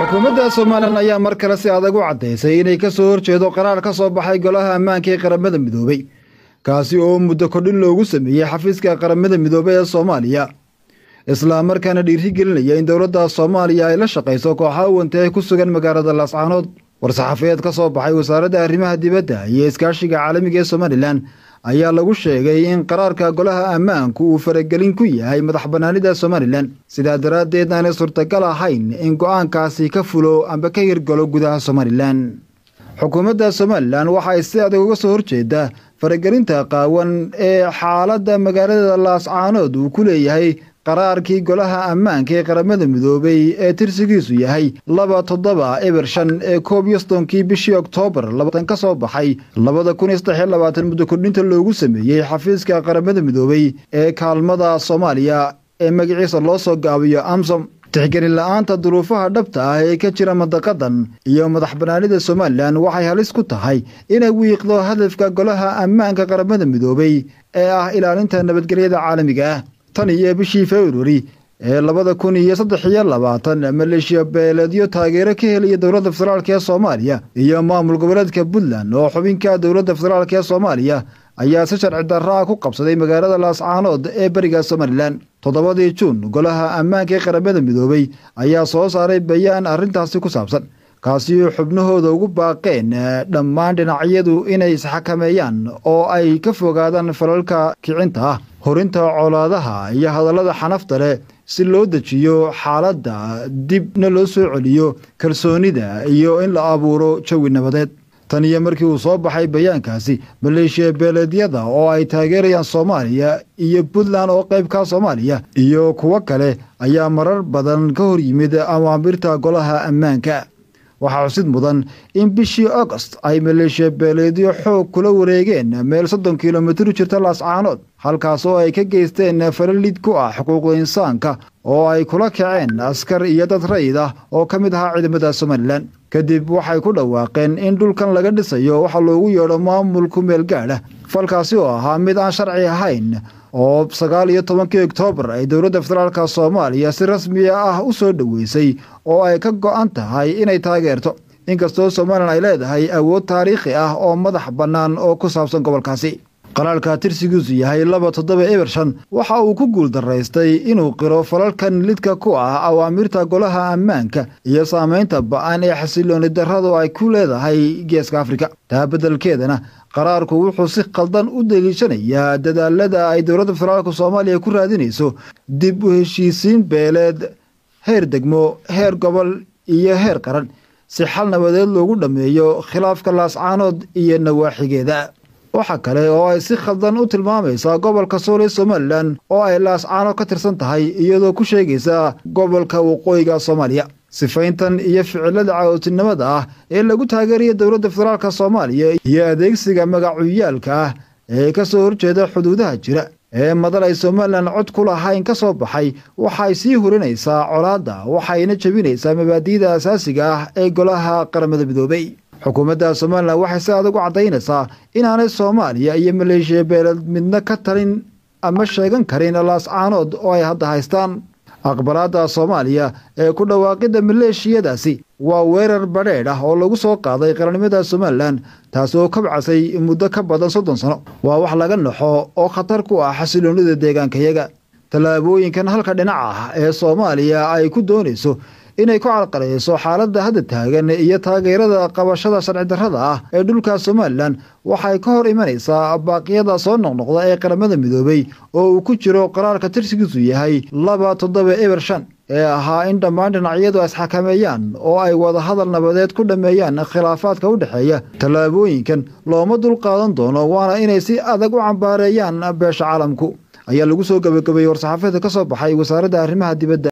xukuumadda somalilan ayaa mar kale si adag u caddaysay inay ka soo horjeedo qaraar ka soo baxay golaha ammaanka ee qaramada midoobey kaasi oo muddo kordhin loogu sameeyey xafiiska qaramada midoobey ee soomaaliya isla islamarkaana dhiirigelinaya in dowladda soomaaliya ay la shaqayso kooxa uwanta ee ku sugan magaalada laascaanood war-saxaafeed ka soo baxay wasaaradda arrimaha dibadda iyo iskaashiga caalamiga ee somalilan ayaa lagu sheegay in qaraarka golaha ammaanku uu faragelin ku yahay madax bannaanida somalilan sidaa daraaddeed aanay suurtagal ahayn in go'aankaasi ka fulo amba ka hirgalo gudaha somalilan xukuumadda somalilan waxa si adag uga soo horjeedaa faragelinta qaawan ee xaaladda magaalada laascaanood uu ku leeyahay qaraarkii golaha ammaanka ee qaramada midoobay ee tirsigiisu yahay laba toddoba eber shan ee koob iyo sodonkii bishii oktoobar labatan ka soo baxay labada kun iyo saddex labaatan muddo loogu sameeyey xafiiska qaramada midoobay ee kaalmada soomaaliya ee magiciisa loo soo gaabiyo amsom tixgeli la-aanta duruufaha dhabta ah ee ka jira madaqadan iyo madax banaanida somalilan waxay halis ku tahay inay wiiqdo hadafka golaha ammaanka qaramada midoobay ee ah ilaalinta nabadgelyada caalamiga ah tan iyo bishii februari ee labada kun iyo saddex iyo labaatan maleeshiya beeleedyo taageero ka helaya dowladda federaalka ee soomaaliya iyo maamul goboleedka puntland oo xubinka dowladda federaalka ee soomaaliya ayaa si sharci darraa ah ku qabsaday magaalada laascaanood ee beriga somalilan toddobadii juun golaha ammaanka ee qaramada midoobay ayaa soo saaray bayaan arrintaasi ku saabsan kaasi xubnahooda ugu baaqeen eh, dhammaan dhinacyadu inay isxakameeyaan oo ay ka fogaadaan falalka kicinta ah horinta colaadaha iyo hadallada xanafta leh si loo dejiyo xaaladda dib na loo soo celiyo kalsoonida iyo in la abuuro jawi nabadeed tan iyo markii uu soo baxay bayaankaasi maleeshiya beeleedyada oo ay taageerayaan soomaaliya iyo puntland oo qaybka ah soomaaliya iyo kuwo kale ayaa marar badan ka hor yimid awaamirta golaha ammaanka waxaa xusid mudan in bishii agost ay maleeshiya beeleedyo xoog kula wareegeen meel soddon kilomitir jirta laascaanood halkaas oo ay ka geysteen falalid ku ah xuquuqda insaanka oo ay kula kaceen askar iyo dad rayid ah oo ka mid ahaa ciidamada somalilan kadib waxay ku dhawaaqeen in dhulkan laga dhisayo waxa loogu yeedho maamulku meel gaadha falkaasi oo ahaa mid aan sharci ahayn oo sagaal iyo tobankii oktoobar ay dowladda federaalka soomaaliya si rasmi ah u soo dhoweysay oo ay ka go-an tahay inay taageerto inkastoo somalilan ay leedahay awood taariikhi ah oo madax bannaan oo ku saabsan gobolkaasi qaraalka tirsigiisu yahay laba toddoba eber shan waxa uu ku guuldaraystay inuu qiro falalkan lidka ku ah awaamirta golaha ammaanka iyo saamaynta ba-an ee xasilooni darradu ay ku leedahay geeska afrika taa beddelkeedana qaraarku wuxuu si khaldan u deliishanayaa dadaalada ay dowladda federaalka soomaaliya ku raadinayso dib u heshiisiin beeleed heer degmo heer gobol iyo heer qaran si xal nabadeed loogu dhammeeyo khilaafka laascaanood iyo nawaaxigeeda waxaa kale oo ay si khaldan u tilmaamaysaa gobolka suul somalilan oo ay laascaano ka tirsan tahay iyadoo ku sheegaysa gobolka waqooyiga soomaaliya sifayntan iyo ficilada cawodtinimada ah ee lagu taageeraya dowladda federaalk soomaaliya iyo adeegsiga magacuyaalka ah ee ka soo horjeeda xuduudaha jira ee madal ay somalilan cod ku lahayn ka soo baxay waxay sii hurinaysaa colaadda waxayna jebinaysaa mabaadiida asaasiga ah ee golaha qaramada midoobay xukuumadda somalilan waxay si adag u caddaynaysaa inaanay soomaaliya iyo maleeshiya beeled midna ka talin ama sheegan karin laascaanood oo ay hadda haystaan aqbalaadda soomaaliya ee ku dhawaaqidda maleeshiyadaasi waa weerar badheedh ah oo lagu soo qaaday qaranimada somalilan taas oo kabcasay muddo ka badan soddon sano waa wax laga naxo oo khatar ku ah xasiloonida deegaankayaga tallaabooyinkan halka dhinaca ah ee soomaaliya ay ku doonayso inay ku carqalayso xaaladda hadda taagan iyo taageerada qabashada sharci darrada ah ee dhulka somalilan waxay ka hor imanaysaa baaqyada soo noqnoqda ee qaramada midoobey oo uu ku jiro qaraar tirsigiisu yahay laba toddoba eber shan ee ahaa in dhammaan dhinacyadu isxakameeyaan oo ay wada hadal nabadeed ku dhammeeyaan khilaafaadka u dhexeeya tallaabooyinkan looma dulqaadan doono waana inay si adag u cambaareeyaan beesha caalamku ayaa lagu soo gebagabeeyey war saxaafada ka soo baxay wasaaradda arrimaha dibadda